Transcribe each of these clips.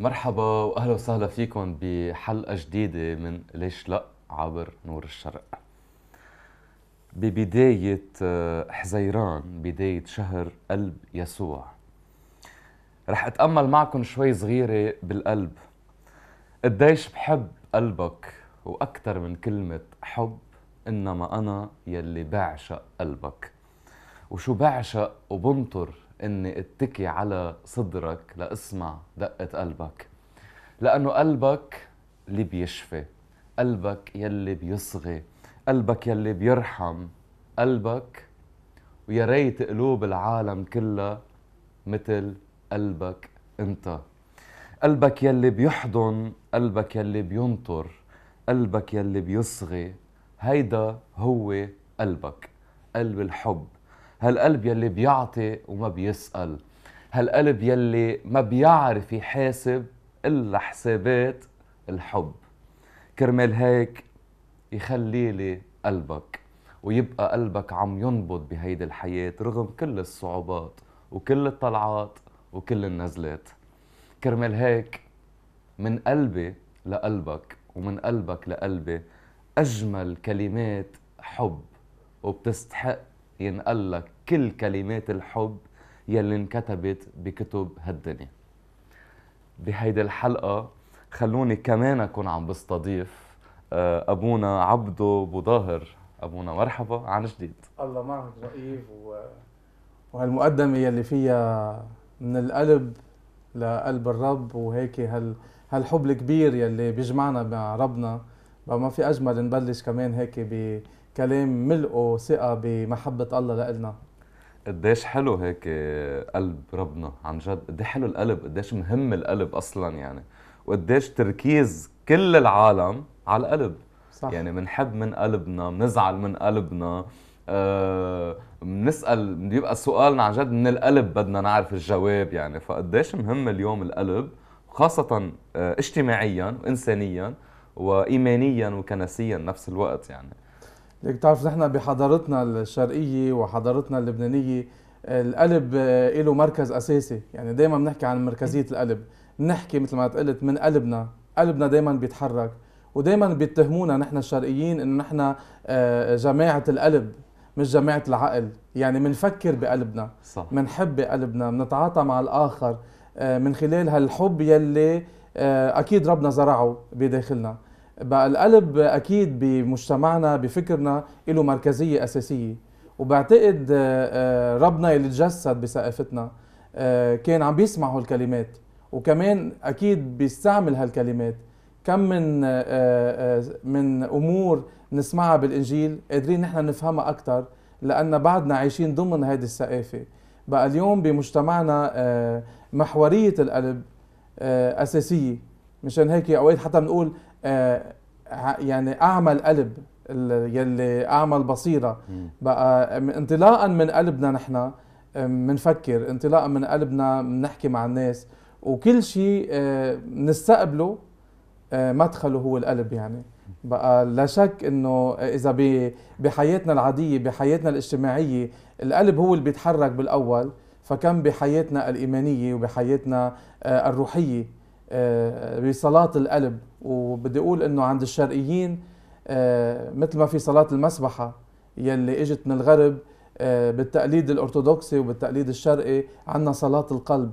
مرحبا واهلا وسهلا فيكم بحلقه جديده من ليش لا عبر نور الشرق ببدايه آه، حزيران بدايه شهر قلب يسوع رح اتامل معكم شوي صغيره بالقلب قديش بحب قلبك واكثر من كلمه حب انما انا يلي بعشق قلبك وشو بعشق وبنطر اني اتكي على صدرك لاسمع دقه قلبك لانه قلبك اللي بيشفي قلبك يلي بيصغي قلبك يلي بيرحم قلبك ويا ريت قلوب العالم كلها مثل قلبك انت قلبك يلي بيحضن قلبك يلي بينطر قلبك يلي بيصغي هيدا هو قلبك قلب الحب هالقلب يلي بيعطي وما بيسأل هالقلب يلي ما بيعرف يحاسب إلا حسابات الحب كرمال هيك يخلي لي قلبك ويبقى قلبك عم ينبض بهيدي الحياة رغم كل الصعوبات وكل الطلعات وكل النزلات كرمال هيك من قلبي لقلبك ومن قلبك لقلبي أجمل كلمات حب وبتستحق ينقل لك كل كلمات الحب يلي انكتبت بكتب هالدنيا بهيدي الحلقة خلوني كمان أكون عم بستضيف آه، أبونا عبدو بوظاهر أبونا مرحبا عن جديد الله معك رئيف و... وهالمقدمة يلي فيها من القلب لقلب الرب وهيك هال هالحب الكبير يلي بيجمعنا مع ربنا ما في أجمل نبلش كمان هيك ب كلام ملقه ثقه بمحبه الله لنا قديش حلو هيك قلب ربنا عن جد قد حلو القلب قديش مهم القلب اصلا يعني وقديش تركيز كل العالم على القلب صح. يعني بنحب من قلبنا بنزعل من قلبنا بنسال أه بيبقى سؤالنا عن جد من القلب بدنا نعرف الجواب يعني فقديش مهم اليوم القلب خاصة آه، اجتماعيا وانسانيا وايمانيا وكنسيا نفس الوقت يعني تعرف نحن بحضارتنا الشرقيه وحضارتنا اللبنانيه القلب آه، له مركز اساسي يعني دائما بنحكي عن مركزيه القلب بنحكي مثل ما قلت من قلبنا قلبنا دائما بيتحرك ودائما بيتهمونا نحن الشرقيين انه نحن آه، جماعه القلب مش جماعه العقل يعني بنفكر بقلبنا بنحب بقلبنا بنتعاطى مع الاخر آه، من خلال هالحب يلي اكيد ربنا زرعه بداخلنا بقى القلب اكيد بمجتمعنا بفكرنا له مركزيه اساسيه وبعتقد آه، آه، ربنا اللي تجسد بثقافتنا آه، كان عم بيسمع هالكلمات وكمان اكيد بيستعمل هالكلمات كم من من امور نسمعها بالانجيل قادرين نحن نفهمها اكثر لان بعدنا عايشين ضمن هذه الثقافه بقى اليوم بمجتمعنا محوريه القلب اساسيه مشان هيك اوقات حتى بنقول آه، يعني اعمى القلب يلي اعمى البصيره بقى انطلاقا من قلبنا نحن بنفكر آه، انطلاقا من قلبنا بنحكي مع الناس وكل شيء بنستقبله آه، مدخله هو القلب يعني بقى لا شك انه اذا بحياتنا العاديه بحياتنا الاجتماعيه القلب هو اللي بيتحرك بالاول فكم بحياتنا الايمانيه وبحياتنا الروحيه بصلاة آه، القلب وبدي أقول أنه عند الشرقيين آه، مثل ما في صلاة المسبحة يلي إجت من الغرب آه، بالتقليد الأرثوذكسي وبالتقليد الشرقي عندنا صلاة القلب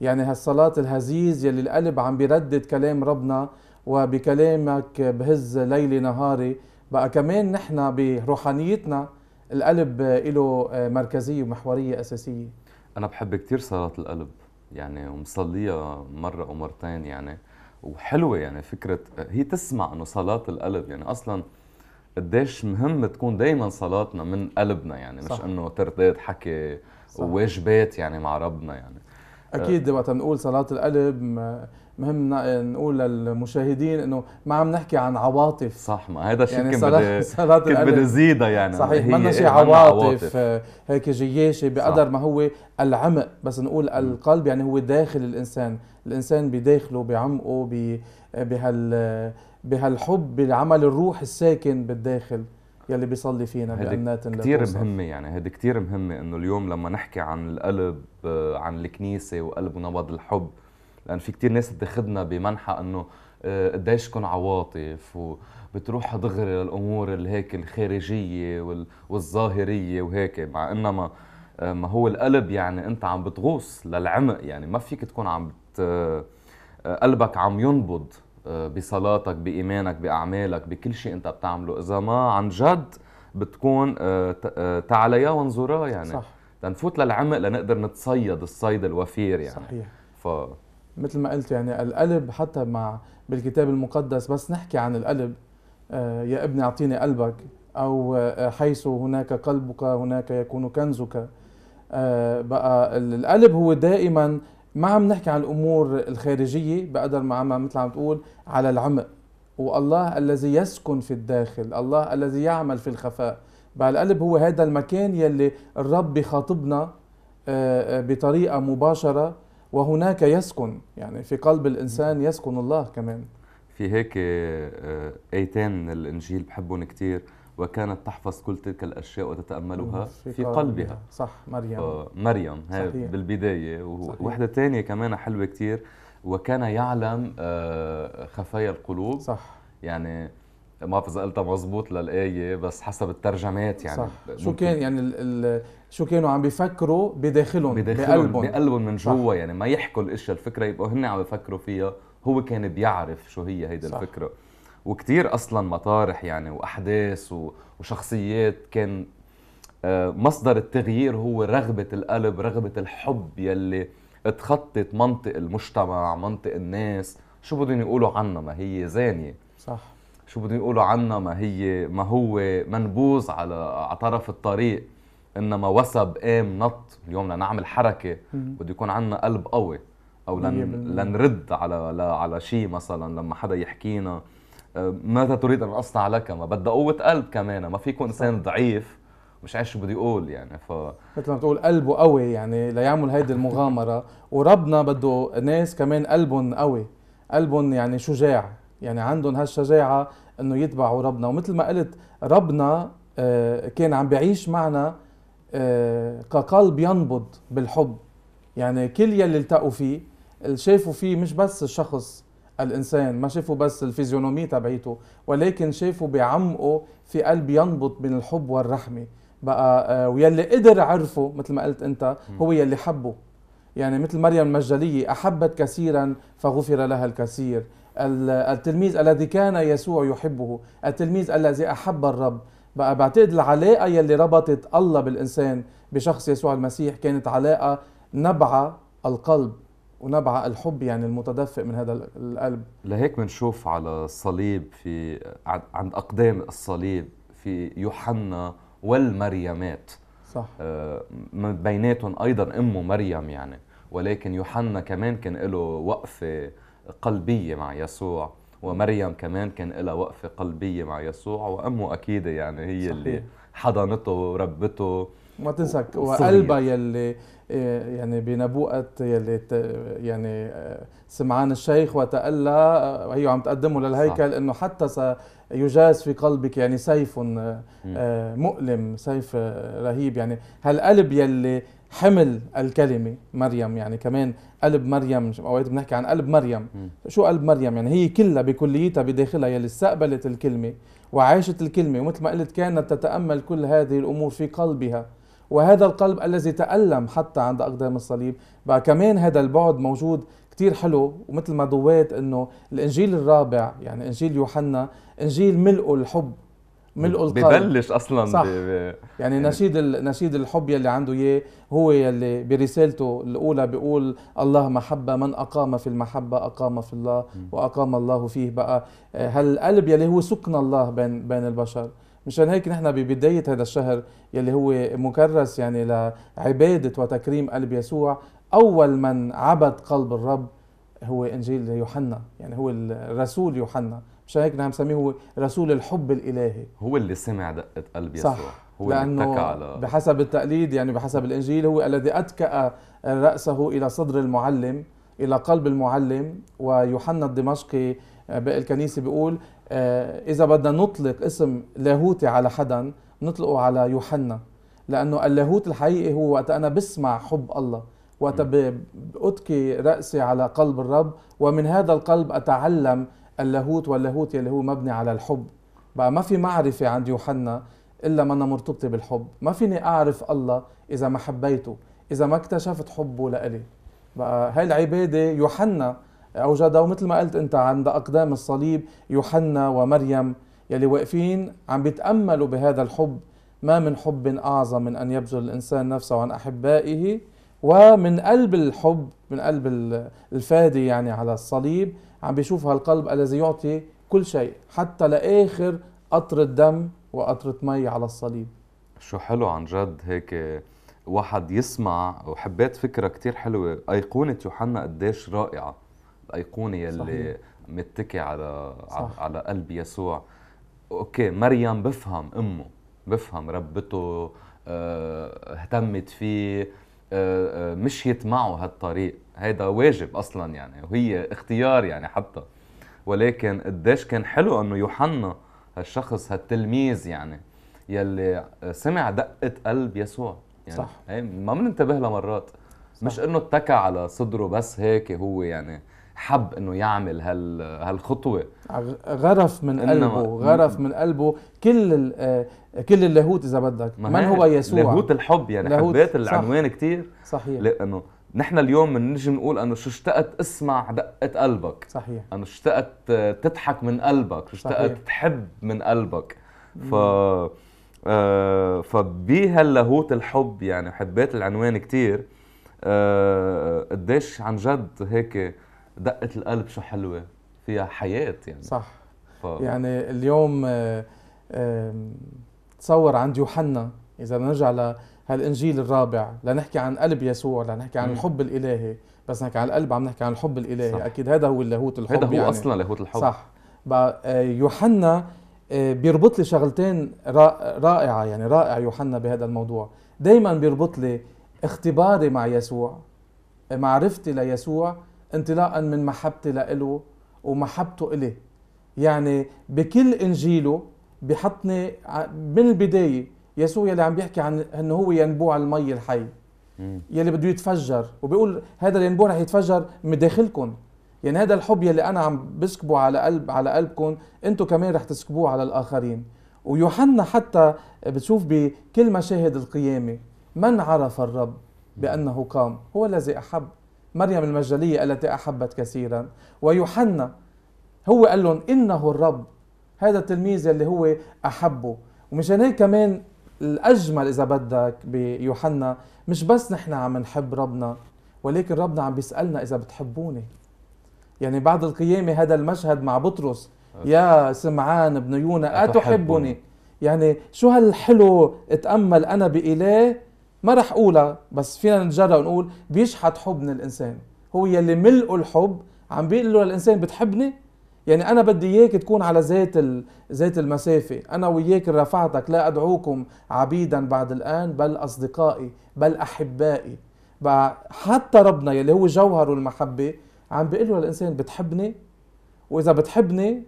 يعني هالصلاة الهزيز يلي القلب عم بيردد كلام ربنا وبكلامك بهز ليلي نهاري بقى كمان نحن بروحانيتنا القلب له مركزية ومحورية أساسية أنا بحب كتير صلاة القلب يعني ومصليها مرة أو مرتين يعني وحلوة يعني فكرة هي تسمع إنه صلاة القلب يعني أصلا قديش مهم تكون دايما صلاتنا من قلبنا يعني صح. مش إنه ترداد حكي وواجبات يعني مع ربنا يعني أكيد آه. وقت بنقول صلاة القلب مهم نقول للمشاهدين انه ما عم نحكي عن عواطف صح ما هذا الشيء يعني كنت بدي كنت بدي زيدها يعني صحيح ما شيء عواطف, عواطف آه، هيك جياشه بقدر ما هو العمق بس نقول القلب يعني هو داخل الانسان الانسان بداخله بعمقه بهال بهالحب بالعمل الروح الساكن بالداخل يلي بيصلي فينا بأنات كثير مهمة يعني هيدي كثير مهمة انه اليوم لما نحكي عن القلب آه، عن الكنيسة وقلب ونبض الحب لان في كتير ناس بتاخذنا بمنحى انه آه، قديش كن عواطف وبتروح دغري للامور اللي هيك الخارجيه والظاهريه وهيك مع انما آه، ما هو القلب يعني انت عم بتغوص للعمق يعني ما فيك تكون عم بت آه، قلبك عم ينبض بصلاتك بايمانك باعمالك بكل شيء انت بتعمله اذا ما عن جد بتكون تعاليا وانظرا يعني صح لنفوت للعمق لنقدر نتصيد الصيد الوفير يعني صحيح ف... مثل ما قلت يعني القلب حتى مع بالكتاب المقدس بس نحكي عن القلب آه، يا ابني اعطيني قلبك او آه، حيث هناك قلبك هناك يكون كنزك آه، بقى القلب هو دائما ما عم نحكي عن الامور الخارجيه بقدر ما عم مثل عم تقول على العمق والله الذي يسكن في الداخل الله الذي يعمل في الخفاء بقى القلب هو هذا المكان يلي الرب بخاطبنا بطريقه مباشره وهناك يسكن يعني في قلب الإنسان يسكن الله كمان في هيك آه، ايتين من الانجيل بحبهم كثير وكانت تحفظ كل تلك الاشياء وتتاملها في, قلبها صح مريم آه، مريم هي صحيح. بالبدايه ووحده ثانيه كمان حلوه كثير وكان يعلم آه، خفايا القلوب صح يعني ما بعرف اذا قلتها مضبوط للايه بس حسب الترجمات يعني صح. شو كان يعني الـ الـ شو كانوا عم بيفكروا بداخلهم بقلبهم بقلبهم من جوا يعني ما يحكوا الاشياء الفكره يبقوا هن عم بيفكروا فيها هو كان بيعرف شو هي هيدي صح. الفكره وكثير اصلا مطارح يعني واحداث وشخصيات كان آه، مصدر التغيير هو رغبه القلب رغبه الحب يلي تخطت منطق المجتمع منطق الناس شو بدهم يقولوا عنها ما هي زانيه صح شو بدهم يقولوا عنا ما هي ما هو منبوز على على طرف الطريق انما وسب قام نط اليوم بدنا نعمل حركه بده يكون عنا قلب قوي او لن لنرد على لا على شيء مثلا لما حدا يحكينا أه، ماذا تريد ان اصنع لك ما بدها قوه قلب كمان ما فيكم انسان ضعيف مش عارف شو بده يقول يعني ف مثل ما بتقول قلبه قوي يعني ليعمل هيدي المغامره وربنا بده ناس كمان قلبهم قوي قلبهم يعني شجاع يعني عندهم هالشجاعة انه يتبعوا ربنا ومثل ما قلت ربنا آه، كان عم بيعيش معنا آه، كقلب ينبض بالحب يعني كل يلي التقوا فيه اللي شافوا فيه مش بس الشخص الانسان ما شافوا بس الفيزيونومي تبعيته ولكن شافوا بعمقه في قلب ينبض من الحب والرحمه بقى آه، ويلي قدر عرفه مثل ما قلت انت هو يلي حبه يعني مثل مريم المجلية أحبت كثيرا فغفر لها الكثير التلميذ الذي كان يسوع يحبه التلميذ الذي أحب الرب بقى بعتقد العلاقة يلي ربطت الله بالإنسان بشخص يسوع المسيح كانت علاقة نبع القلب ونبع الحب يعني المتدفق من هذا القلب لهيك بنشوف على الصليب في عند أقدام الصليب في يوحنا والمريمات صح آه، بيناتهم أيضا أمه مريم يعني ولكن يوحنا كمان كان له وقفة قلبية مع يسوع ومريم كمان كان لها وقفة قلبية مع يسوع وأمه أكيد يعني هي صحيح. اللي حضنته وربته ما تنسى وقلبها يلي آه، يعني بنبوءة يلي يعني آه، سمعان الشيخ وتألى آه، هي عم تقدمه للهيكل انه حتى سيجاز في قلبك يعني سيف مؤلم سيف رهيب يعني هالقلب يلي حمل الكلمة مريم يعني كمان قلب مريم أوقات بنحكي عن قلب مريم م. شو قلب مريم يعني هي كلها بكليتها بداخلها يلي استقبلت الكلمة وعاشت الكلمة ومثل ما قلت كانت تتأمل كل هذه الأمور في قلبها وهذا القلب الذي تألم حتى عند أقدام الصليب بقى كمان هذا البعد موجود كتير حلو ومثل ما ضويت انه الانجيل الرابع يعني انجيل يوحنا انجيل ملئه الحب ملء القلب ببلش اصلا صح. بي يعني, يعني نشيد ال... نشيد الحب يلي عنده اياه هو يلي برسالته الاولى بيقول الله محبه من اقام في المحبه اقام في الله واقام الله فيه بقى آه، هالقلب يلي هو سكن الله بين بين البشر مشان هيك نحن ببداية هذا الشهر يلي هو مكرس يعني لعبادة وتكريم قلب يسوع أول من عبد قلب الرب هو إنجيل يوحنا يعني هو الرسول يوحنا مشان هيك نعم نسميه هو رسول الحب الالهي هو اللي سمع دقه قلب يسوع صح هو لأنه على بحسب التقليد يعني بحسب الإنجيل هو الذي أتكأ رأسه إلى صدر المعلم إلى قلب المعلم ويوحنا الدمشقي الكنيسة بيقول آه، إذا بدنا نطلق اسم لاهوتي على حدا نطلقه على يوحنا لأنه اللاهوت الحقيقي هو وقت أنا بسمع حب الله وقت أتكي رأسي على قلب الرب ومن هذا القلب أتعلم اللاهوت واللاهوت يلي هو مبني على الحب بقى ما في معرفة عند يوحنا إلا ما أنا مرتبطة بالحب ما فيني أعرف الله إذا ما حبيته إذا ما اكتشفت حبه لإلي بقى هاي العبادة يوحنا أوجدها ومثل ما قلت أنت عند أقدام الصليب يوحنا ومريم يلي واقفين عم بيتأملوا بهذا الحب ما من حب أعظم من أن يبذل الإنسان نفسه عن أحبائه ومن قلب الحب من قلب الفادي يعني على الصليب عم بيشوفها القلب الذي يعطي كل شيء حتى لاخر قطره دم وقطره مي على الصليب شو حلو عن جد هيك واحد يسمع وحبيت فكره كتير حلوه ايقونه يوحنا قديش رائعه الايقونه يلي متكي على صح. على قلب يسوع اوكي مريم بفهم امه بفهم ربته آه، اهتمت فيه آه، آه، مشيت معه هالطريق هيدا واجب اصلا يعني وهي اختيار يعني حتى ولكن قديش كان حلو انه يوحنا هالشخص هالتلميذ يعني يلي سمع دقه قلب يسوع يعني صح إيه، ما بننتبه لها مرات صح. مش انه اتكى على صدره بس هيك هو يعني حب انه يعمل هال هالخطوه غرف من قلبه غرف من قلبه كل آه، كل اللاهوت اذا بدك من هو يسوع لاهوت الحب يعني حبيت العنوان كثير صحيح لانه نحن اليوم بنجي نقول انه شو اشتقت اسمع دقه قلبك صحيح انه اشتقت آه، تضحك من قلبك شو اشتقت تحب من قلبك ف آه فبهاللاهوت الحب يعني حبيت العنوان كتير آه قديش عن جد هيك دقه القلب شو حلوه فيها حياه يعني صح ف... يعني اليوم آه تصور عند يوحنا اذا نرجع هالانجيل الرابع لنحكي عن قلب يسوع لنحكي عن الحب الالهي بس نحكي عن القلب عم نحكي عن الحب الالهي صح. اكيد هذا هو اللاهوت الحب هذا هو يعني. اصلا لاهوت الحب صح آه، يوحنا آه، بيربط لي شغلتين رائعه يعني رائع يوحنا بهذا الموضوع دائما بيربط لي اختباري مع يسوع معرفتي ليسوع انطلاقا من محبتي له ومحبته إلي يعني بكل انجيله بحطني من البدايه يسوع يلي عم بيحكي عن انه هو ينبوع المي الحي يلي بده يتفجر وبيقول هذا الينبوع رح يتفجر من داخلكم يعني هذا الحب يلي انا عم بسكبه على قلب على قلبكم انتم كمان رح تسكبوه على الاخرين ويوحنا حتى بتشوف بكل مشاهد القيامه من عرف الرب بانه قام هو الذي احب مريم المجدليه التي احبت كثيرا ويوحنا هو قال لهم انه الرب هذا التلميذ اللي هو احبه ومشان هيك كمان الاجمل اذا بدك بيوحنا مش بس نحن عم نحب ربنا ولكن ربنا عم بيسالنا اذا بتحبوني يعني بعد القيامه هذا المشهد مع بطرس يا سمعان ابن يونا اتحبني يعني شو هالحلو اتامل انا باله ما رح اقولها بس فينا نتجرأ ونقول بيشحت حبنا الانسان هو يلي ملئه الحب عم بيقول له للانسان بتحبني يعني انا بدي اياك تكون على ذات ذات المسافه انا وياك رفعتك لا ادعوكم عبيدا بعد الان بل اصدقائي بل احبائي حتى ربنا يلي هو جوهر المحبه عم بيقول له الانسان بتحبني واذا بتحبني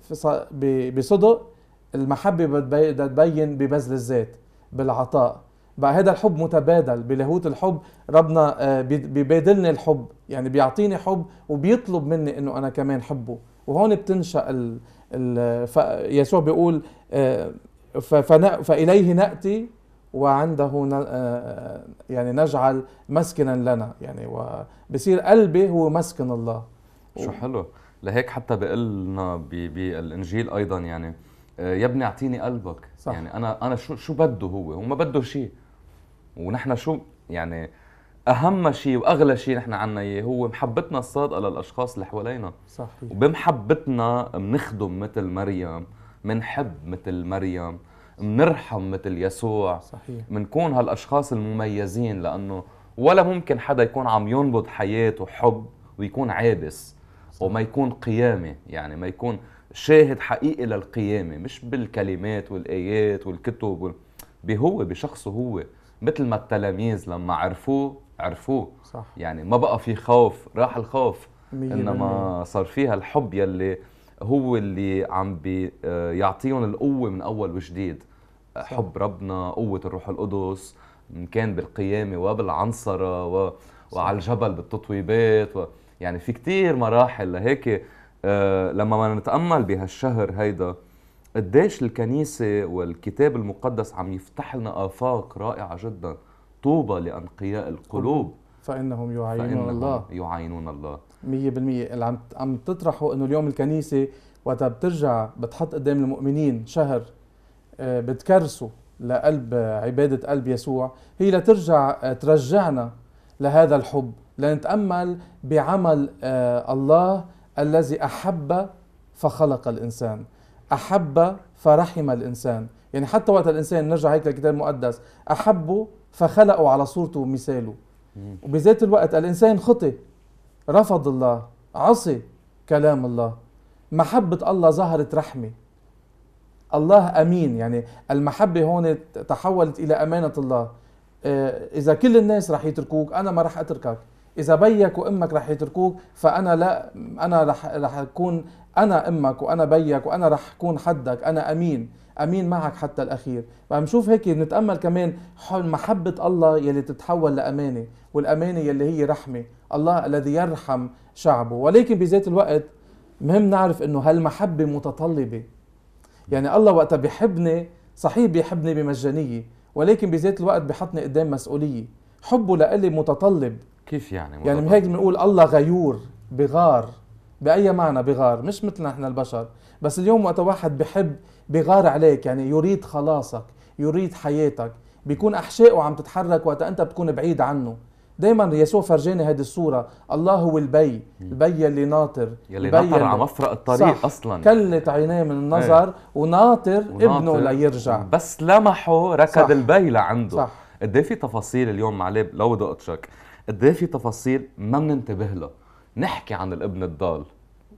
بصدق المحبه بدها تبين ببذل الذات بالعطاء بقى هذا الحب متبادل بلاهوت الحب ربنا آه، بيبادلني الحب يعني بيعطيني حب وبيطلب مني انه انا كمان حبه وهون بتنشا ال ال يسوع بيقول آه، فاليه ناتي وعنده آه، يعني نجعل مسكنا لنا يعني وبصير قلبي هو مسكن الله شو حلو لهيك حتى بقلنا بالانجيل ايضا يعني آه، يا ابني اعطيني قلبك صح. يعني انا انا شو شو بده هو هو ما بده شيء ونحن شو يعني اهم شيء واغلى شيء نحن عنا اياه هو محبتنا الصادقه للاشخاص اللي حوالينا صحيح وبمحبتنا بنخدم مثل مريم بنحب مثل مريم بنرحم مثل يسوع صحيح بنكون هالاشخاص المميزين لانه ولا ممكن حدا يكون عم ينبض حياه وحب ويكون عابس صحيح. وما يكون قيامي يعني ما يكون شاهد حقيقي للقيامه مش بالكلمات والايات والكتب بهو بشخصه هو مثل ما التلاميذ لما عرفوه عرفوه صح. يعني ما بقى في خوف راح الخوف انما صار فيها الحب يلي هو اللي عم بيعطيهم آه، القوه من اول وجديد صح. حب ربنا قوه الروح القدس ان كان بالقيامه وبالعنصره و... وعلى الجبل بالتطويبات و... يعني في كتير مراحل لهيك آه لما ما نتامل بهالشهر هيدا قديش الكنيسه والكتاب المقدس عم يفتح لنا افاق رائعه جدا طوبى لأنقياء القلوب فإنهم يعينون فإنهم الله يعينون الله 100% اللي عم عم تطرحوا انه اليوم الكنيسه وقتها بترجع بتحط قدام المؤمنين شهر آه، بتكرسوا لقلب آه، عبادة قلب يسوع هي لترجع آه، ترجعنا لهذا الحب لنتأمل بعمل الله الذي أحب فخلق الإنسان أحب فرحم الإنسان يعني حتى وقت الإنسان نرجع هيك للكتاب المقدس أحبه فخلقوا على صورته ومثاله وبذات الوقت الإنسان خطي رفض الله عصي كلام الله محبة الله ظهرت رحمة الله أمين يعني المحبة هون تحولت إلى أمانة الله آه، إذا كل الناس رح يتركوك أنا ما رح أتركك إذا بيك وأمك رح يتركوك فأنا لا أنا رح رح أكون أنا أمك وأنا بيك وأنا رح أكون حدك أنا أمين امين معك حتى الاخير نشوف هيك نتامل كمان محبه الله يلي تتحول لامانه والامانه يلي هي رحمه الله الذي يرحم شعبه ولكن بذات الوقت مهم نعرف انه هالمحبه متطلبه يعني الله وقتها بيحبني صحيح بيحبني بمجانيه ولكن بذات الوقت بحطني قدام مسؤوليه حبه لإلي متطلب كيف يعني متطلب؟ يعني هيك بنقول الله غيور بغار باي معنى بغار مش مثلنا احنا البشر بس اليوم وقت واحد بحب بغار عليك يعني يريد خلاصك يريد حياتك بيكون احشائه عم تتحرك وقت انت بتكون بعيد عنه دائما يسوع فرجاني هذه الصوره الله هو البي البي اللي ناطر يلي البي ناطر اللي... على مفرق الطريق صح. اصلا كلت عينيه من النظر ايه. وناطر, وناطر ابنه ليرجع بس لمحه ركض صح. البي لعنده صح قد إيه في تفاصيل اليوم معلي لو بدي اقطشك قد إيه في تفاصيل ما بننتبه له نحكي عن الابن الضال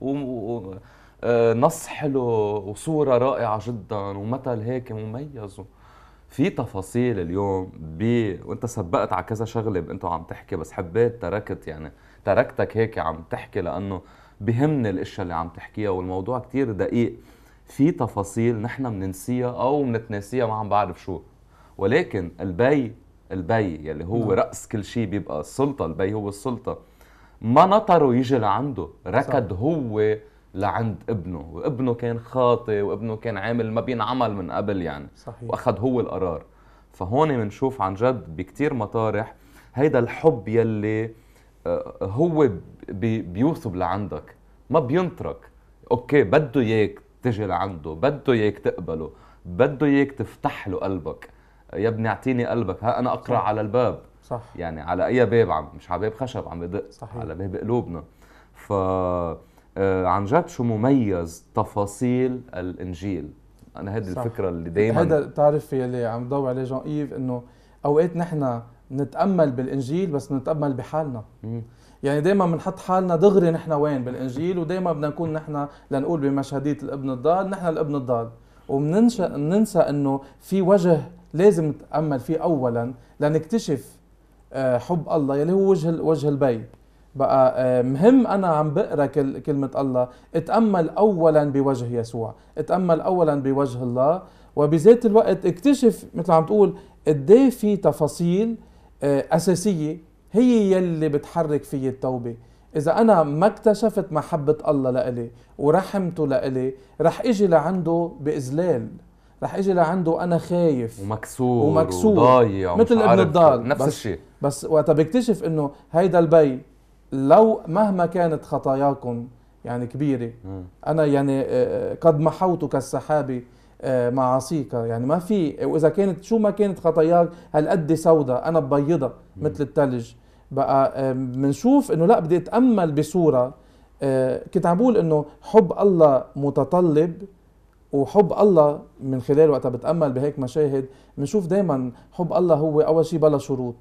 و... و... آه، نص حلو وصوره رائعه جدا ومثل هيك مميز في تفاصيل اليوم ب وانت سبقت على كذا شغله انت عم تحكي بس حبيت تركت يعني تركتك هيك عم تحكي لانه بهمني الاشياء اللي عم تحكيها والموضوع كتير دقيق في تفاصيل نحن بننسيها او بنتناسيها ما عم بعرف شو ولكن البي البي يلي هو نعم. راس كل شيء بيبقى السلطه البي هو السلطه ما نطره يجي لعنده ركض صح. هو لعند ابنه وابنه كان خاطئ وابنه كان عامل ما بينعمل من قبل يعني صحيح. واخذ هو القرار فهون بنشوف عن جد بكتير مطارح هيدا الحب يلي آه، هو بيوصب لعندك ما بينترك اوكي بده اياك تجي لعنده بده اياك تقبله بده اياك تفتح له قلبك يا ابني اعطيني قلبك ها انا اقرع صح. على الباب صح يعني على اي باب عم مش على باب خشب عم بدق صحيح. على باب قلوبنا ف آه، عن جد شو مميز تفاصيل الانجيل انا هيدي الفكره اللي دائما هذا بتعرف يلي عم ضوي عليه جون ايف انه اوقات نحن نتامل بالانجيل بس نتامل بحالنا مم. يعني دائما بنحط حالنا دغري نحن وين بالانجيل ودائما بدنا نكون نحن لنقول بمشهديه الابن الضال نحن الابن الضال وبننسى ننسى انه في وجه لازم نتامل فيه اولا لنكتشف آه، حب الله يلي هو وجه وجه البي بقى آه، مهم انا عم بقرا كلمه الله اتامل اولا بوجه يسوع اتامل اولا بوجه الله وبذات الوقت اكتشف مثل عم تقول قد إيه في تفاصيل آه، اساسيه هي يلي بتحرك في التوبه إذا أنا ما اكتشفت محبة الله لإلي ورحمته لإلي رح إجي لعنده بإذلال رح إجي لعنده أنا خايف ومكسور ومكسور وضايع مثل ابن الضال نفس الشيء بس وقتها بكتشف إنه هيدا البي لو مهما كانت خطاياكم يعني كبيره انا يعني آه، آه، قد محوت كالسحابة آه، معاصيك يعني ما في واذا كانت شو ما كانت خطاياك هالقد سوداء انا ببيضها مثل الثلج بقى بنشوف انه لا بدي اتامل بصوره كنت عم بقول انه حب الله متطلب وحب الله من خلال وقتها بتامل بهيك مشاهد بنشوف دائما حب الله هو اول شيء بلا شروط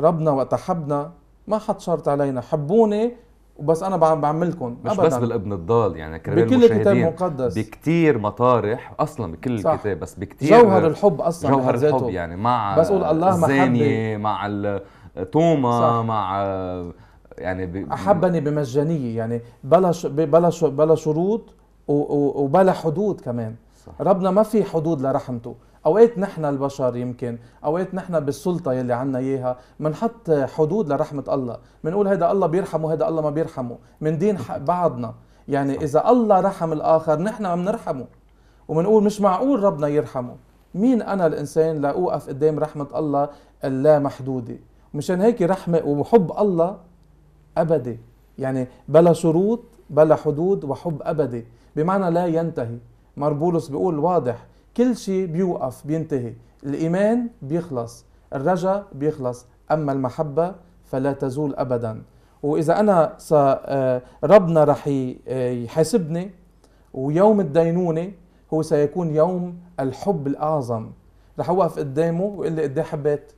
ربنا وقت حبنا ما حط شرط علينا حبوني وبس انا بعمل لكم مش أبداً. بس بالابن الضال يعني كرمال بكل الكتاب مقدس بكثير مطارح اصلا بكل صح. الكتاب بس بكثير جوهر الحب اصلا جوهر الحب يعني مع بس قول الله الزانية مع توما مع يعني ب... احبني بمجانيه يعني بلا ش... بلا ش... بلا شروط و... و... وبلا حدود كمان صح. ربنا ما في حدود لرحمته اوقات نحن البشر يمكن اوقات نحن بالسلطه يلي عنا اياها بنحط حدود لرحمه الله بنقول هذا الله بيرحمه هذا الله ما بيرحمه دين بعضنا يعني اذا الله رحم الاخر نحن ما بنرحمه وبنقول مش معقول ربنا يرحمه مين انا الانسان لاوقف قدام رحمه الله اللا محدوده مشان هيك رحمه وحب الله ابدي يعني بلا شروط بلا حدود وحب ابدي بمعنى لا ينتهي مار بولس بيقول واضح كل شيء بيوقف بينتهي الإيمان بيخلص الرجاء بيخلص أما المحبة فلا تزول أبدا وإذا أنا آه، ربنا رح آه، يحاسبني ويوم الدينونة هو سيكون يوم الحب الأعظم رح أوقف قدامه ويقول لي قدي حبيت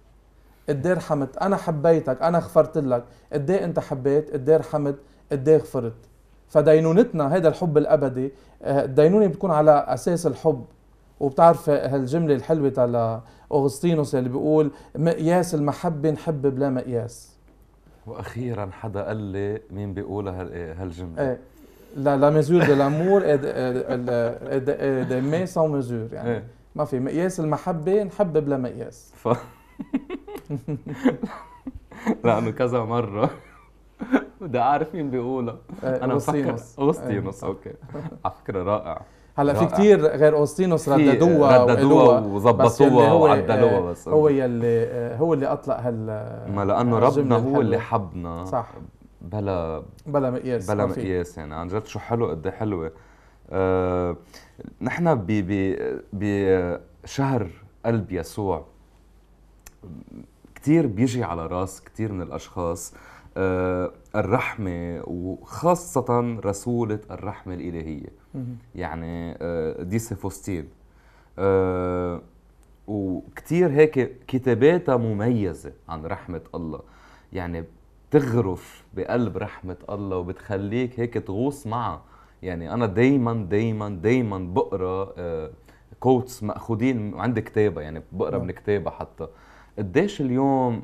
قدي رحمت أنا حبيتك أنا غفرت لك قدي أنت حبيت قدي رحمت قدي غفرت فدينونتنا هذا الحب الأبدي آه، الدينونة بتكون على أساس الحب وبتعرف هالجملة الحلوة على أغسطينوس اللي بيقول مقياس المحبة نحب بلا مقياس وأخيرا حدا قال لي مين بيقول هالجملة ايه لا لا مزور دي لامور دي مي سون ميزور يعني ايه. ما في مقياس المحبة نحب بلا مقياس ف... لأنه كذا مرة بدي أعرف مين بيقولها إيه، أنا أغسطينوس أغسطينوس إيه. أوكي على فكرة رائع هلا في كثير غير اوستينوس رددوها رددوها وظبطوها وعدلوها آه، بس هو يلي آه، هو اللي اطلق هال ما لانه آه، ربنا هو اللي حبنا صح بلا بلا مقياس بلا مقياس يعني عن جد شو حلو قد إيه حلوه آه نحن ب ب بشهر قلب يسوع كثير بيجي على راس كثير من الاشخاص آه الرحمه وخاصه رسوله الرحمه الالهيه يعني آه، دي سيفوستين آه، وكتير هيك كتاباتها مميزة عن رحمة الله يعني بتغرف بقلب رحمة الله وبتخليك هيك تغوص معها يعني أنا دايما دايما دايما بقرا كوتس آه، مأخودين عندي كتابة يعني بقرا من نعم. كتابة حتى قديش اليوم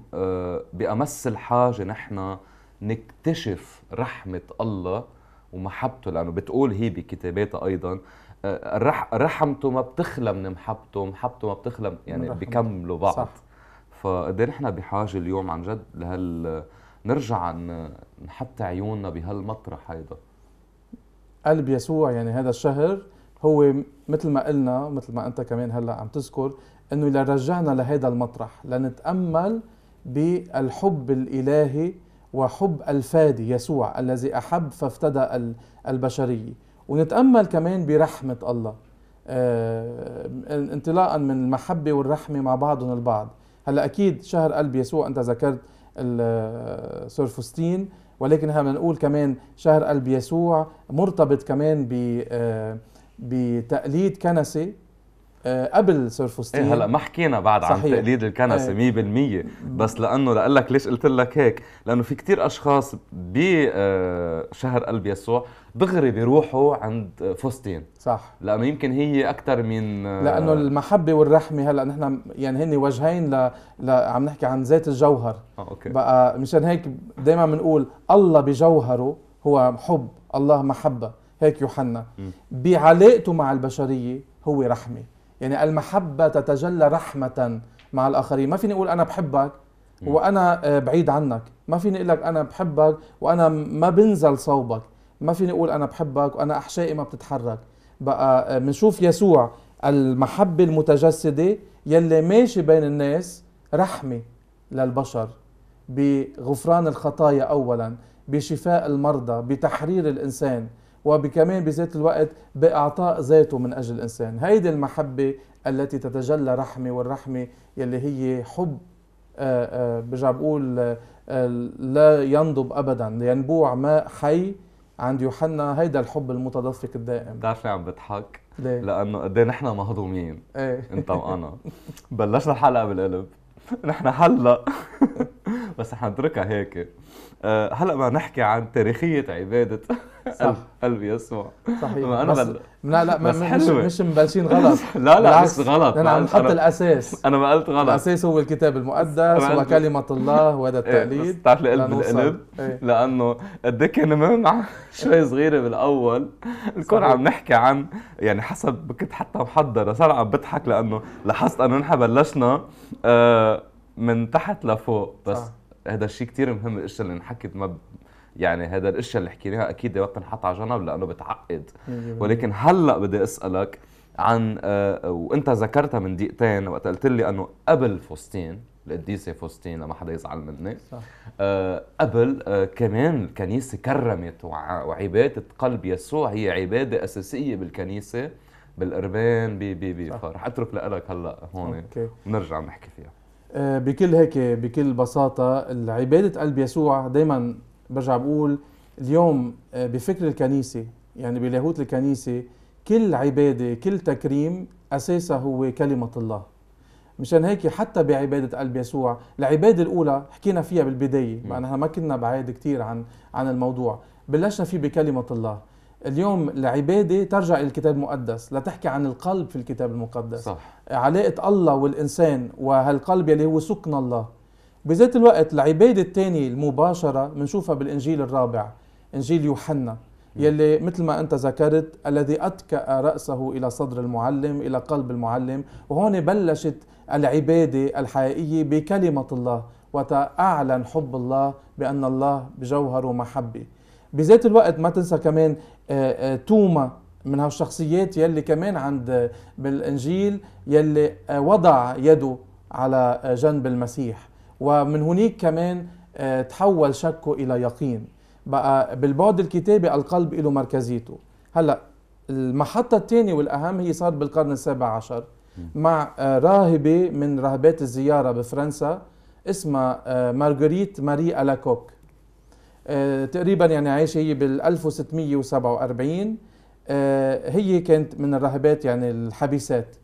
بأمس الحاجة نحن نكتشف رحمة الله ومحبته لانه بتقول هي بكتاباتها ايضا آه، رح رحمته ما بتخلى من محبته محبته ما بتخلى يعني بيكملوا بعض صح. فقد نحن بحاجه اليوم عن جد لهال نرجع نحط عيوننا بهالمطرح هيدا قلب يسوع يعني هذا الشهر هو مثل ما قلنا مثل ما انت كمان هلا عم تذكر انه يرجعنا لهذا المطرح لنتامل بالحب الالهي وحب الفادي يسوع الذي أحب فافتدى البشرية ونتأمل كمان برحمة الله آه، انطلاقا من المحبة والرحمة مع بعضهم البعض هلا أكيد شهر قلب يسوع أنت ذكرت السورفستين ولكن احنا بنقول كمان شهر قلب يسوع مرتبط كمان ب آه، بتقليد كنسه آه، قبل سور فلسطين إيه هلا ما حكينا بعد صحيح. عن تقليد الكنسه إيه. 100% بس لانه لقول لك ليش قلت لك هيك لانه في كتير اشخاص بشهر آه، قلب يسوع دغري بيروحوا عند فوستين صح لانه يمكن هي اكثر من آه، لانه المحبه والرحمه هلا نحن يعني هن وجهين ل... ل... عم نحكي عن ذات الجوهر آه، أوكي. بقى مشان هيك دائما بنقول الله بجوهره هو حب الله محبه هيك يوحنا بعلاقته مع البشريه هو رحمه يعني المحبة تتجلى رحمة مع الآخرين ما فيني أقول أنا بحبك وأنا آه، بعيد عنك ما فيني أقول لك أنا بحبك وأنا ما بنزل صوبك ما فيني أقول أنا بحبك وأنا أحشائي ما بتتحرك بقى آه، بنشوف يسوع المحبة المتجسدة يلي ماشي بين الناس رحمة للبشر بغفران الخطايا أولا بشفاء المرضى بتحرير الإنسان وكمان بذات الوقت باعطاء ذاته من اجل الانسان هيدي المحبه التي تتجلى رحمه والرحمه يلي هي حب آه، آه، برجع بقول آه، لا ينضب ابدا ينبوع ماء حي عند يوحنا هيدا الحب المتدفق الدائم بتعرف عم بضحك؟ ليه؟ لانه قد ايه نحن مهضومين ايه انت وانا بلشنا الحلقه بالقلب نحن هلا بس حنتركها هيك آه، هلا بقى نحكي عن تاريخيه عباده صح قلبي يسوع صحيح انا بس بل... لا لا بس مش, مش مبلشين غلط لا لا بس غلط انا عم نحط الاساس انا ما قلت غلط الاساس هو الكتاب المقدس وكلمه الله وهذا إيه، التقليد إيه بتعرف لقلب قلب القلب إيه؟ لانه قد كان مهم شوي صغيره بالاول نكون عم نحكي عن يعني حسب كنت حتى محضر صار عم بضحك لانه لاحظت انه نحن بلشنا آه، من تحت لفوق بس صح. هذا الشيء كثير مهم الاشياء اللي انحكت ما ب... يعني هذا الاشياء اللي حكيناها اكيد ما بتنحط على جنب لانه بتعقد ولكن هلا بدي اسالك عن آه وانت ذكرتها من دقيقتين وقت قلت لي انه قبل فوستين القديسه فوستين لما حدا يزعل مني صح. آه قبل آه كمان الكنيسه كرمت وعباده قلب يسوع هي عباده اساسيه بالكنيسه بالقربان بي بي بي فرح اترك لك هلا هون ونرجع نحكي فيها آه، بكل هيك بكل بساطة عبادة قلب يسوع دايما برجع بقول اليوم آه، بفكر الكنيسة يعني بلاهوت الكنيسة كل عبادة كل تكريم أساسها هو كلمة الله مشان هيك حتى بعبادة قلب يسوع العبادة الأولى حكينا فيها بالبداية مع ما كنا بعيد كتير عن عن الموضوع بلشنا فيه بكلمة الله اليوم العباده ترجع إلى الكتاب المقدس لتحكي عن القلب في الكتاب المقدس صح. علاقة الله والإنسان وهالقلب يلي هو سكن الله بذات الوقت العبادة الثانية المباشرة بنشوفها بالإنجيل الرابع إنجيل يوحنا يلي مثل ما انت ذكرت الذي اتكا راسه الى صدر المعلم الى قلب المعلم وهون بلشت العباده الحقيقيه بكلمه الله وتأعلن حب الله بان الله بجوهره محبه بذات الوقت ما تنسى كمان آه، آه، توما من هالشخصيات يلي كمان عند آه، بالانجيل يلي وضع يده على جنب المسيح ومن هنيك كمان تحول شكه الى يقين بقى بالبعد الكتابي القلب له مركزيته هلا المحطه الثانيه والاهم هي صارت بالقرن السابع عشر مع راهبه من راهبات الزياره بفرنسا اسمها مارغريت ماري الاكوك آه، تقريبا يعني عايشه هي بال 1647 آه، هي كانت من الراهبات يعني الحبيسات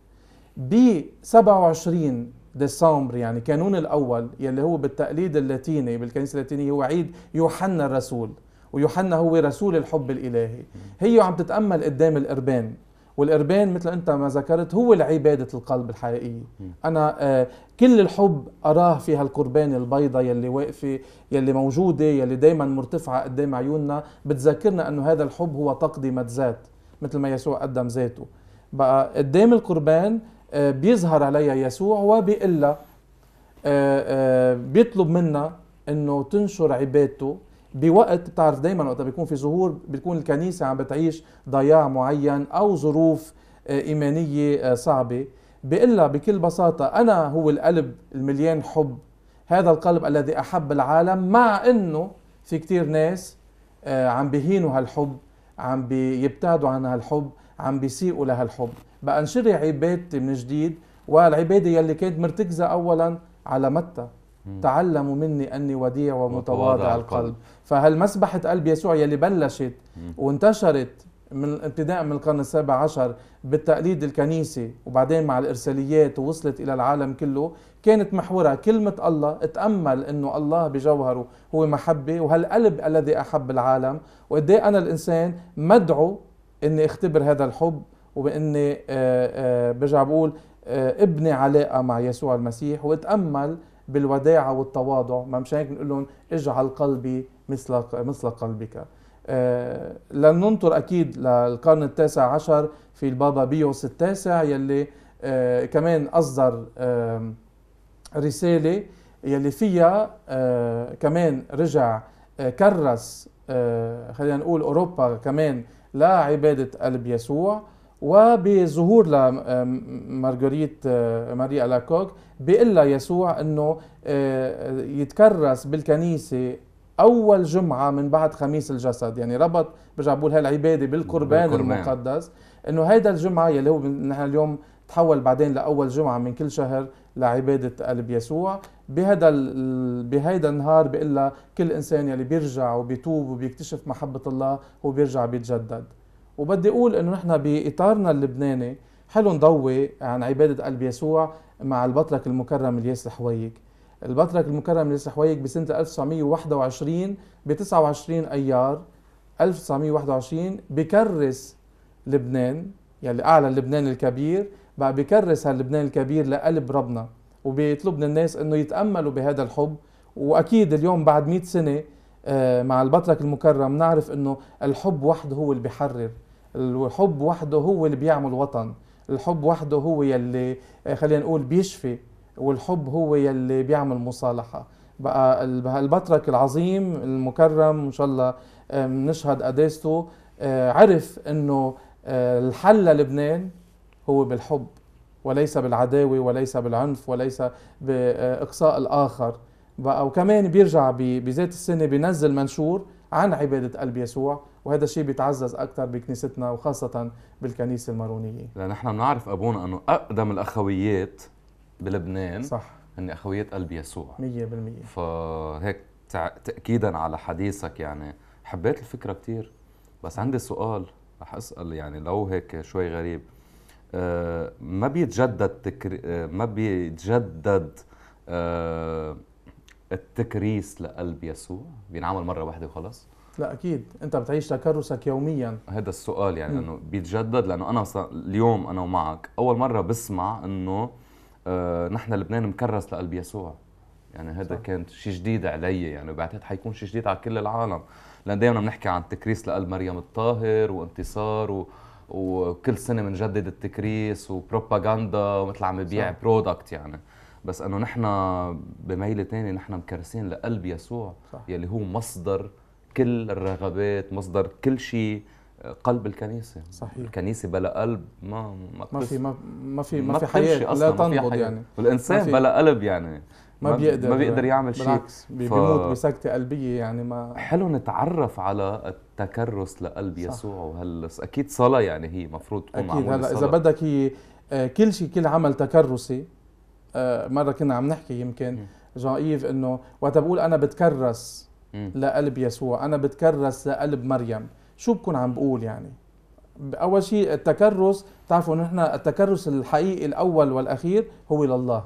ب 27 ديسمبر يعني كانون الاول يلي هو بالتقليد اللاتيني بالكنيسه اللاتينيه هو عيد يوحنا الرسول ويوحنا هو رسول الحب الالهي هي عم تتامل قدام الاربان والقربان مثل انت ما ذكرت هو العباده القلب الحقيقيه انا آه كل الحب اراه في هالقربان البيضة يلي واقفه يلي موجوده يلي دائما مرتفعه قدام عيوننا بتذكرنا انه هذا الحب هو تقدمه ذات مثل ما يسوع قدم ذاته بقى قدام القربان آه بيظهر عليها يسوع وبيقلها آه, آه، بيطلب منا انه تنشر عبادته بوقت بتعرف دايما وقت بيكون في ظهور بتكون الكنيسه عم بتعيش ضياع معين او ظروف آه، ايمانيه آه، صعبه بإلا بكل بساطه انا هو القلب المليان حب هذا القلب الذي احب العالم مع انه في كتير ناس آه، عم بيهينوا هالحب عم بيبتعدوا عن هالحب عم بيسيئوا لهالحب بقى انشري عبادتي من جديد والعباده يلي كانت مرتكزه اولا على متى تعلموا مني أني وديع ومتواضع القلب فهالمسبحة قلب يسوع يلي بلشت وانتشرت من ابتداء من القرن السابع عشر بالتقليد الكنيسي وبعدين مع الإرساليات ووصلت إلى العالم كله كانت محورها كلمة الله اتأمل أنه الله بجوهره هو محبة وهالقلب الذي أحب العالم وقد إيه أنا الإنسان مدعو أني أختبر هذا الحب وبأني آه، آه، برجع بقول آه، ابني علاقة مع يسوع المسيح واتأمل بالوداعه والتواضع ما مش هيك بنقول لهم اجعل قلبي مثل مثل قلبك آه لن ننطر اكيد للقرن التاسع عشر في البابا بيوس التاسع يلي آه كمان اصدر آه رساله يلي فيها آه، كمان رجع آه، كرس آه، خلينا نقول اوروبا كمان لعباده قلب يسوع وبظهور لمارغريت آه، ماريا لاكوك بيقول لها يسوع انه آه، يتكرس بالكنيسه اول جمعه من بعد خميس الجسد يعني ربط برجع بقول هالعباده بالقربان, بالقربان المقدس انه هيدا الجمعه يلي هو نحن اليوم تحول بعدين لاول جمعه من كل شهر لعباده قلب يسوع بهذا بهيدا النهار لها كل انسان يلي بيرجع وبيتوب وبيكتشف محبه الله هو بيرجع بيتجدد وبدي اقول انه نحن باطارنا اللبناني حلو نضوي عن عباده قلب يسوع مع البطرك المكرم الياس الحويك البطرك المكرم الياس الحويك بسنه 1921 ب 29 ايار 1921 بكرس لبنان يلي يعني اعلن لبنان الكبير بقى بكرس هاللبنان الكبير لقلب ربنا وبيطلب من الناس انه يتاملوا بهذا الحب واكيد اليوم بعد 100 سنه آه، مع البطرك المكرم نعرف انه الحب وحده هو اللي بيحرر الحب وحده هو اللي بيعمل وطن الحب وحده هو يلي آه، خلينا نقول بيشفي والحب هو يلي بيعمل مصالحة بقى البطرك العظيم المكرم إن شاء الله بنشهد آه، قداسته آه، عرف أنه الحل للبنان هو بالحب وليس بالعداوة وليس بالعنف وليس بإقصاء الآخر بقى وكمان بيرجع بذات السنة بينزل منشور عن عبادة قلب يسوع وهذا الشيء بيتعزز أكثر بكنيستنا وخاصة بالكنيسة المارونية لأن نحن بنعرف أبونا أنه أقدم الأخويات بلبنان صح هن أخويات قلب يسوع 100% فهيك تأكيدا على حديثك يعني حبيت الفكرة كثير بس عندي سؤال رح أسأل يعني لو هيك شوي غريب أه ما بيتجدد تكري... أه ما بيتجدد أه التكريس لقلب يسوع بينعمل مره واحده وخلص لا اكيد انت بتعيش تكرسك يوميا هذا السؤال يعني انه بيتجدد لانه انا اليوم انا ومعك اول مره بسمع انه آه نحن لبنان مكرس لقلب يسوع يعني هذا كان شيء جديد علي يعني بعتقد حيكون شيء جديد على كل العالم لان دائما بنحكي عن تكريس لقلب مريم الطاهر وانتصار و... وكل سنه بنجدد التكريس وبروباغندا ومثل عم ببيع برودكت يعني بس انه نحن بميل تاني نحن مكرسين لقلب يسوع صح. يلي هو مصدر كل الرغبات مصدر كل شيء آه، قلب الكنيسة صحيح الكنيسة بلا قلب ما ما, ما في ما, ما في ما, ما في حياة لا تنبض يعني والإنسان بلا قلب يعني ما, ما بيقدر ما بيقدر يعمل شيء بالعكس بيموت ف... بسكتة قلبية يعني ما حلو نتعرف على التكرس لقلب صح. يسوع وهل اكيد صلاة يعني هي مفروض تكون أكيد هلا إذا بدك هي آه، كل شيء كل عمل تكرسي آه، مره كنا عم نحكي يمكن جان ايف انه وقت بقول انا بتكرس لقلب يسوع انا بتكرس لقلب مريم شو بكون عم بقول يعني اول شيء التكرس تعرفوا نحن التكرس الحقيقي الاول والاخير هو لله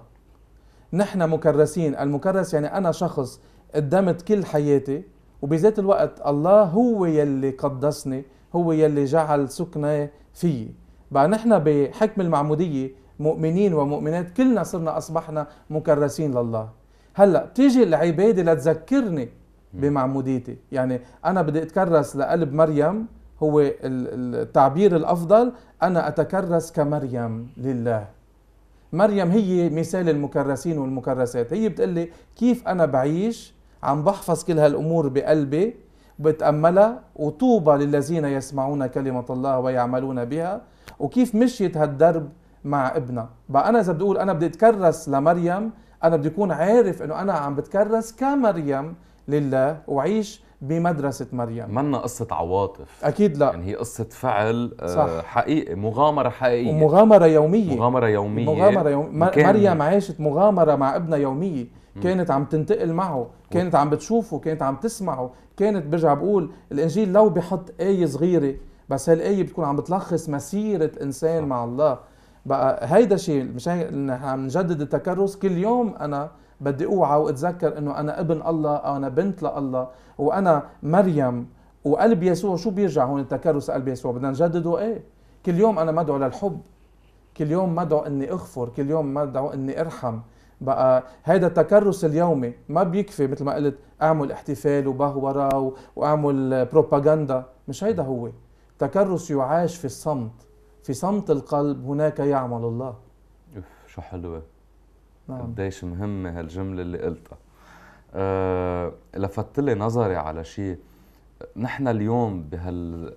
نحن مكرسين المكرس يعني انا شخص قدمت كل حياتي وبذات الوقت الله هو يلي قدسني هو يلي جعل سكنه فيي بقى نحن بحكم المعموديه مؤمنين ومؤمنات كلنا صرنا أصبحنا مكرسين لله هلأ بتيجي العبادة لتذكرني بمعموديتي يعني أنا بدي أتكرس لقلب مريم هو التعبير الأفضل أنا أتكرس كمريم لله مريم هي مثال المكرسين والمكرسات هي بتقلي كيف أنا بعيش عم بحفظ كل هالأمور بقلبي بتأملها وطوبى للذين يسمعون كلمة الله ويعملون بها وكيف مشيت هالدرب مع ابنها بقى انا اذا بدي اقول انا بدي اتكرس لمريم انا بدي اكون عارف انه انا عم بتكرس كمريم لله وعيش بمدرسة مريم منا قصة عواطف أكيد لا يعني هي قصة فعل آه، صح. حقيقي مغامرة حقيقية مغامرة يومية مغامرة يومية مغامرة يومية مكان... مريم عاشت مغامرة مع ابنها يومية كانت عم تنتقل معه كانت عم بتشوفه كانت عم تسمعه كانت برجع بقول الإنجيل لو بحط آية صغيرة بس هالآية بتكون عم بتلخص مسيرة إنسان صح. مع الله بقى هيدا الشيء مش هي... ان عم نجدد التكرس كل يوم انا بدي اوعى واتذكر انه انا ابن الله او انا بنت لله وانا مريم وقلب يسوع شو بيرجع هون التكرس قلب يسوع بدنا نجدده ايه كل يوم انا مدعو للحب كل يوم مدعو اني اغفر كل يوم مدعو اني ارحم بقى هيدا التكرس اليومي ما بيكفي مثل ما قلت اعمل احتفال وبهورة واعمل بروباغندا مش هيدا هو تكرس يعاش في الصمت في صمت القلب هناك يعمل الله اوف شو حلوه نعم قديش مهمه هالجمله اللي قلتها أه لفت لي نظري على شيء نحن اليوم بهال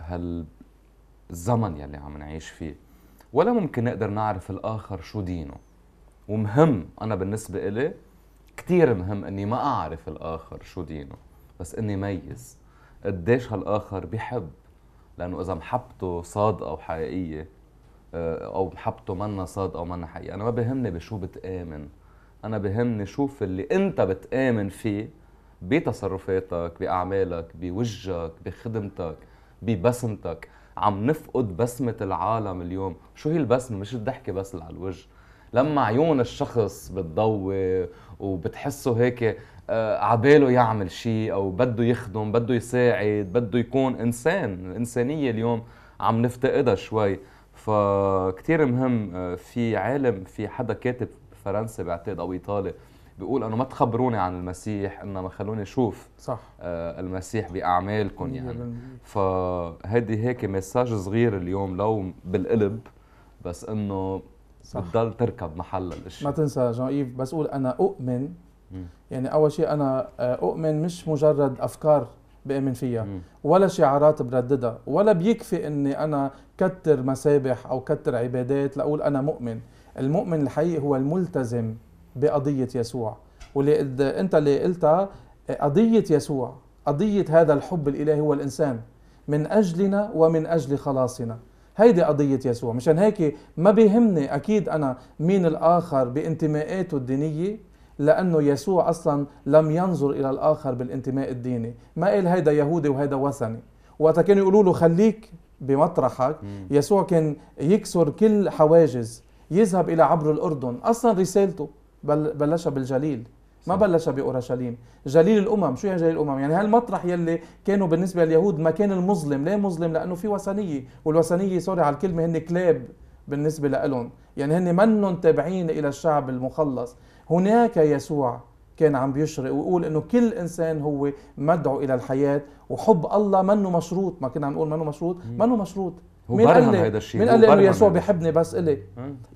بهالزمن يلي عم نعيش فيه ولا ممكن نقدر نعرف الاخر شو دينه ومهم انا بالنسبه إلي كثير مهم اني ما اعرف الاخر شو دينه بس اني ميز قديش هالاخر بحب لانه اذا محبته صادقه وحقيقيه آه، او محبته منا صادقه ومنا حقيقيه انا ما بهمني بشو بتامن انا بهمني شوف اللي انت بتامن فيه بتصرفاتك باعمالك بوجهك بخدمتك ببسمتك عم نفقد بسمة العالم اليوم شو هي البسمة مش الضحكة بس اللي على الوجه لما عيون الشخص بتضوي وبتحسه هيك آه، عباله يعمل شيء او بده يخدم بده يساعد بده يكون انسان الانسانيه اليوم عم نفتقدها شوي فكتير مهم آه، في عالم في حدا كاتب فرنسي بعتقد او ايطالي بيقول انه ما تخبروني عن المسيح انما خلوني اشوف صح آه المسيح باعمالكم يعني فهيدي هيك مساج صغير اليوم لو بالقلب بس انه صح. بتضل تركب محل الاشياء ما تنسى جون ايف بس قول انا اؤمن يعني اول شيء انا آه، اؤمن مش مجرد افكار بامن فيها ولا شعارات برددها ولا بيكفي اني انا كتر مسابح او كتر عبادات لاقول انا مؤمن المؤمن الحقيقي هو الملتزم بقضيه يسوع واللي انت اللي قلتها قضيه يسوع قضيه هذا الحب الالهي هو الانسان من اجلنا ومن اجل خلاصنا هيدي قضية يسوع مشان هيك ما بيهمني أكيد أنا مين الآخر بانتماءاته الدينية لأنه يسوع أصلا لم ينظر إلى الآخر بالانتماء الديني ما قال هيدا يهودي وهيدا وثني وقتها كانوا يقولوا له خليك بمطرحك يسوع كان يكسر كل حواجز يذهب إلى عبر الأردن أصلا رسالته بلشها بالجليل ما بلش باورشليم جليل الامم شو يعني جليل الامم يعني هالمطرح يلي كانوا بالنسبه لليهود مكان المظلم ليه مظلم لانه في وثنيه والوثنيه سوري على الكلمه هن كلاب بالنسبه لهم يعني هن منهم تابعين الى الشعب المخلص هناك يسوع كان عم بيشرق ويقول انه كل انسان هو مدعو الى الحياه وحب الله منه مشروط ما كنا عم نقول منه مشروط منه مشروط من قال هيدا الشيء قال لي انه يسوع بيحبني بس الي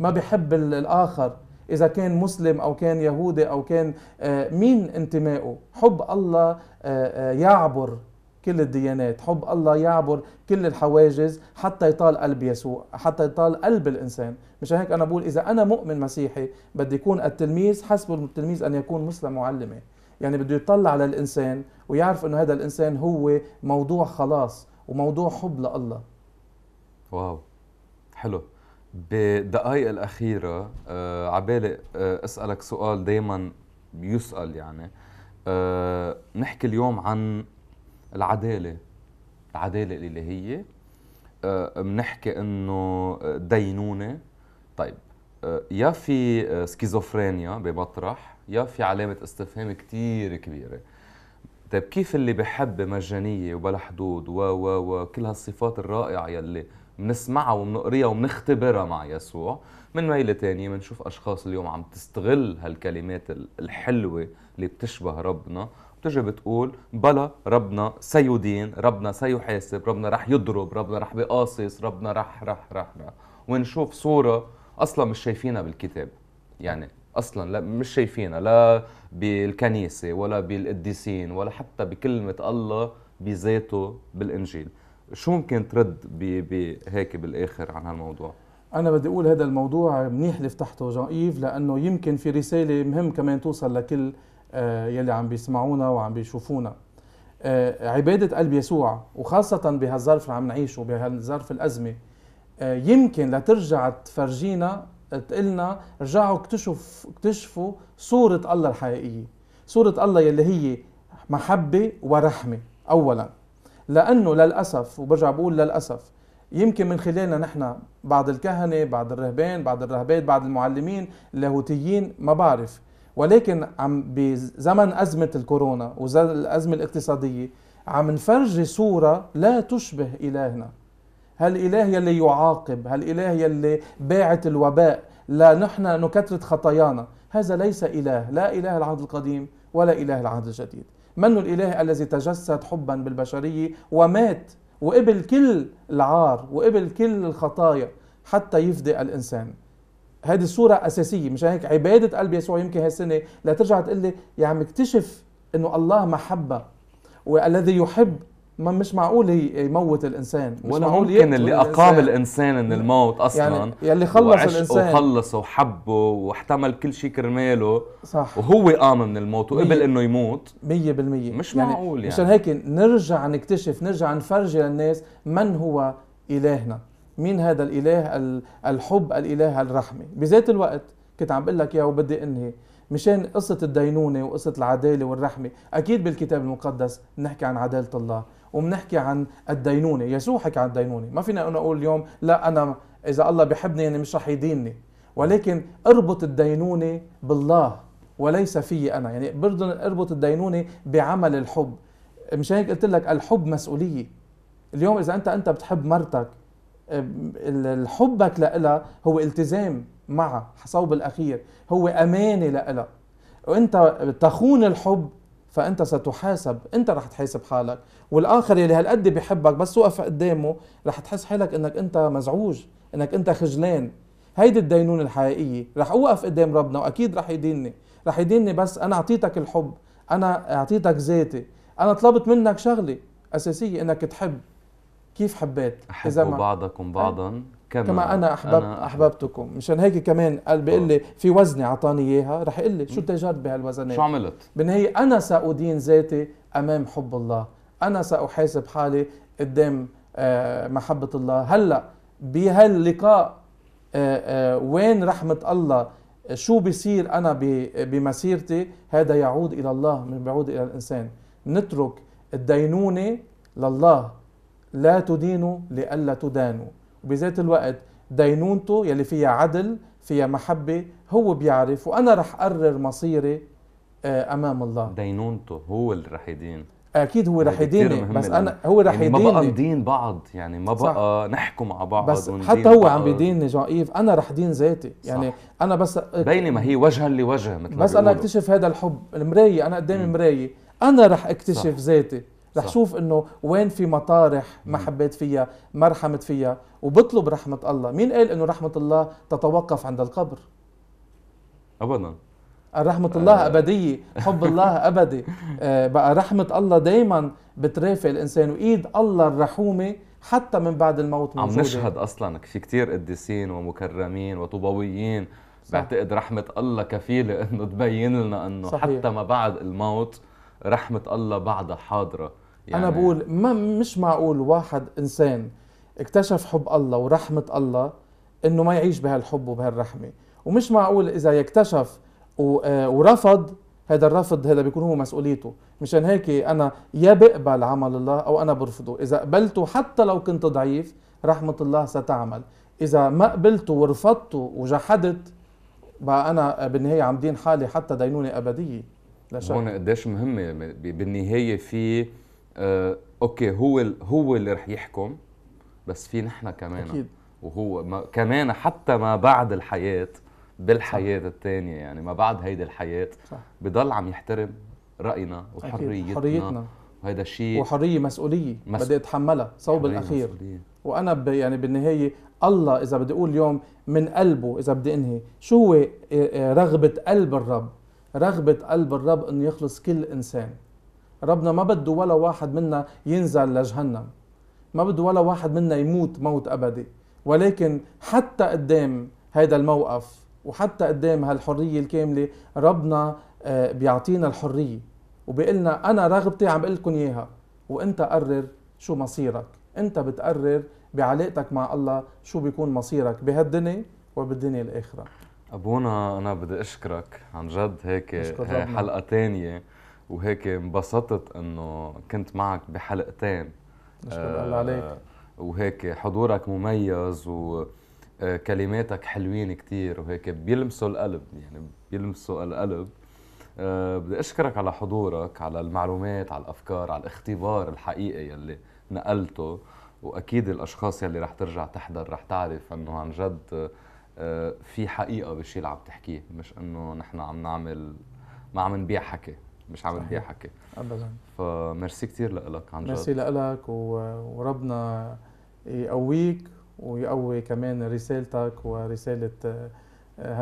ما بيحب الاخر اذا كان مسلم او كان يهودي او كان آه، مين انتمائه حب الله آه، آه، يعبر كل الديانات حب الله يعبر كل الحواجز حتى يطال قلب يسوع حتى يطال قلب الإنسان مشان هيك أنا بقول إذا أنا مؤمن مسيحي بدي يكون التلميذ حسب التلميذ أن يكون مسلم معلمة يعني بده يطلع على الإنسان ويعرف أنه هذا الإنسان هو موضوع خلاص وموضوع حب لله واو حلو بالدقائق الأخيرة آه عبالي آه أسألك سؤال دايما يسأل يعني آه نحكي اليوم عن العداله العداله اللي هي بنحكي آه، انه آه، دينونه طيب آه، يا في سكيزوفرينيا بمطرح يا في علامه استفهام كتير كبيره طيب كيف اللي بحب مجانيه وبلا حدود و و و وكل هالصفات الرائعه يلي بنسمعها وبنقريها وبنختبرها مع يسوع من ميلة تانية بنشوف أشخاص اليوم عم تستغل هالكلمات الحلوة اللي بتشبه ربنا بتجي بتقول بلا ربنا سيدين ربنا سيحاسب ربنا رح يضرب ربنا رح بقاصص ربنا رح رح رح, رح. ونشوف صورة أصلا مش شايفينها بالكتاب يعني اصلا لا مش شايفينها لا بالكنيسه ولا بالقديسين ولا حتى بكلمه الله بذاته بالانجيل شو ممكن ترد بهيك بالاخر عن هالموضوع انا بدي اقول هذا الموضوع منيح اللي فتحته جان ايف لانه يمكن في رساله مهم كمان توصل لكل آه، يلي عم بيسمعونا وعم بيشوفونا آه، عبادة قلب يسوع وخاصة بهالظرف اللي عم نعيشه بهالظرف الأزمة آه، يمكن لترجع تفرجينا تقلنا رجعوا اكتشف اكتشفوا صورة الله الحقيقية صورة الله يلي هي محبة ورحمة أولا لأنه للأسف وبرجع بقول للأسف يمكن من خلالنا نحن بعض الكهنة بعض الرهبان بعض الرهبات بعض المعلمين اللاهوتيين ما بعرف ولكن عم بزمن ازمه الكورونا والازمه الاقتصاديه عم نفرجي صوره لا تشبه الهنا هالاله يلي يعاقب هالاله يلي باعت الوباء لا نحن نكثرة خطايانا هذا ليس إله لا إله العهد القديم ولا إله العهد الجديد من الإله الذي تجسد حبا بالبشرية ومات وقبل كل العار وقبل كل الخطايا حتى يفدي الإنسان هذه الصورة أساسية مشان هيك عبادة قلب يسوع يمكن هالسنة لا ترجع تقول لي يا عم اكتشف إنه الله محبة والذي يحب ما مش معقول يموت الانسان مش ولا معقول ممكن اللي اقام الإنسان. الانسان من الموت يعني اصلا يعني اللي خلص الانسان وخلصه وحبه واحتمل كل شيء كرماله صح وهو قام من الموت وقبل انه يموت 100% مش يعني معقول يعني مشان هيك نرجع نكتشف نرجع نفرجي للناس من هو الهنا مين هذا الاله الحب الاله الرحمه بذات الوقت كنت عم بقول لك يا وبدي انهي مشان قصة الدينونة وقصة العدالة والرحمة أكيد بالكتاب المقدس بنحكي عن عدالة الله وبنحكي عن الدينونة يسوع حكى عن الدينونة ما فينا أنا أقول اليوم لا أنا إذا الله بحبني يعني مش رح يدينني ولكن اربط الدينونة بالله وليس في أنا يعني بردن اربط الدينونة بعمل الحب مشان هيك قلت لك الحب مسؤولية اليوم إذا أنت أنت بتحب مرتك حبك لها هو التزام معها صوب الأخير هو أمانة لها وانت تخون الحب فانت ستحاسب انت رح تحاسب حالك والاخر اللي هالقد بحبك بس وقف قدامه رح تحس حالك انك انت مزعوج انك انت خجلان هيدي الدينونة الحقيقية رح اوقف قدام ربنا واكيد رح يديني رح يديني بس انا اعطيتك الحب انا اعطيتك ذاتي انا طلبت منك شغلة اساسية انك تحب كيف حبيت احبوا بعضكم بعضا كما, كما انا احببت أنا احببتكم مشان هيك كمان قال بيقول لي في وزنه اعطاني اياها رح يقول لي شو تجربت بهالوزنات شو عملت بالنهايه انا سادين ذاتي امام حب الله انا ساحاسب حالي قدام آه، محبه الله هلا بهاللقاء آه، آه، وين رحمه الله شو بيصير انا بمسيرتي هذا يعود الى الله من بيعود الى الانسان نترك الدينونه لله لا تدينوا لئلا تدانوا وبذات الوقت دينونته يلي فيها عدل فيها محبة هو بيعرف وأنا رح أقرر مصيري آه، أمام الله دينونته هو اللي رح يدين اكيد هو رح يديني بس انا هو رح يعني يديني ما بقى ندين بعض يعني ما بقى نحكم على بعض بس حتى هو عم بيديني إيف انا رح دين ذاتي يعني صح. انا بس بيني ما هي وجها لوجه مثل بس انا اكتشف هذا الحب المرايه انا قدامي مرايه انا رح اكتشف ذاتي رح شوف انه وين في مطارح ما حبيت فيها ما رحمت فيها وبطلب رحمه الله مين قال انه رحمه الله تتوقف عند القبر ابدا رحمة الله آه. أبدية حب الله أبدي آه، بقى رحمة الله دايما بترافق الإنسان وإيد الله الرحومة حتى من بعد الموت موجودة عم نشهد أصلا في كتير قديسين ومكرمين وطوبويين بعتقد رحمة الله كفيلة أنه تبين لنا أنه صحيح. حتى ما بعد الموت رحمة الله بعدها حاضرة يعني انا بقول ما مش معقول واحد انسان اكتشف حب الله ورحمه الله انه ما يعيش بهالحب وبهالرحمه ومش معقول اذا يكتشف آه، ورفض هذا الرفض هذا بيكون هو مسؤوليته مشان هيك انا يا بقبل عمل الله او انا برفضه اذا قبلته حتى لو كنت ضعيف رحمه الله ستعمل اذا ما قبلته ورفضته وجحدت بقى انا بالنهايه عم دين حالي حتى دينونه ابديه لا شك هون قديش مهمه بالنهايه في آه، اوكي هو هو اللي رح يحكم بس في نحن كمان اكيد وهو ما كمان حتى ما بعد الحياه بالحياه الثانيه يعني ما بعد هيدي الحياه صح. بضل عم يحترم راينا وحريتنا حريتنا وهذا الشيء وحريه مسؤوليه مس... بدي اتحملها صوب الاخير مسؤولية. وانا ب... يعني بالنهايه الله اذا بدي اقول اليوم من قلبه اذا بدي انهي شو هو رغبه قلب الرب رغبه قلب الرب انه يخلص كل انسان ربنا ما بده ولا واحد منا ينزل لجهنم ما بده ولا واحد منا يموت موت أبدي ولكن حتى قدام هذا الموقف وحتى قدام هالحرية الكاملة ربنا آه، بيعطينا الحرية وبيقلنا أنا رغبتي عم بقول إياها وأنت قرر شو مصيرك أنت بتقرر بعلاقتك مع الله شو بيكون مصيرك بهالدنيا وبالدنيا الآخرة أبونا أنا بدي أشكرك عن جد هيك آه، حلقة ثانيه وهيك انبسطت انه كنت معك بحلقتين نشكر الله عليك آه، وهيك حضورك مميز وكلماتك آه، حلوين كتير وهيك بيلمسوا القلب يعني بيلمسوا القلب أه بدي اشكرك على حضورك على المعلومات على الافكار على الاختبار الحقيقي يلي نقلته واكيد الاشخاص يلي رح ترجع تحضر رح تعرف انه عن جد آه، في حقيقه بالشيء اللي عم تحكيه مش انه نحن عم نعمل ما عم نبيع حكي مش عامل بدي حكي ابدا فميرسي كثير لك عن جد ميرسي لك وربنا يقويك ويقوي كمان رسالتك ورساله آه،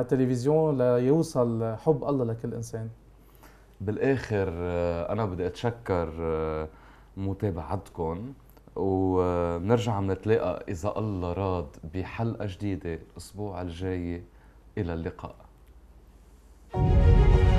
هالتلفزيون ليوصل حب الله لكل انسان بالاخر آه، انا بدي اتشكر آه، متابعتكم ونرجع نتلاقى اذا الله راد بحلقه جديده الاسبوع الجاي الى اللقاء thank you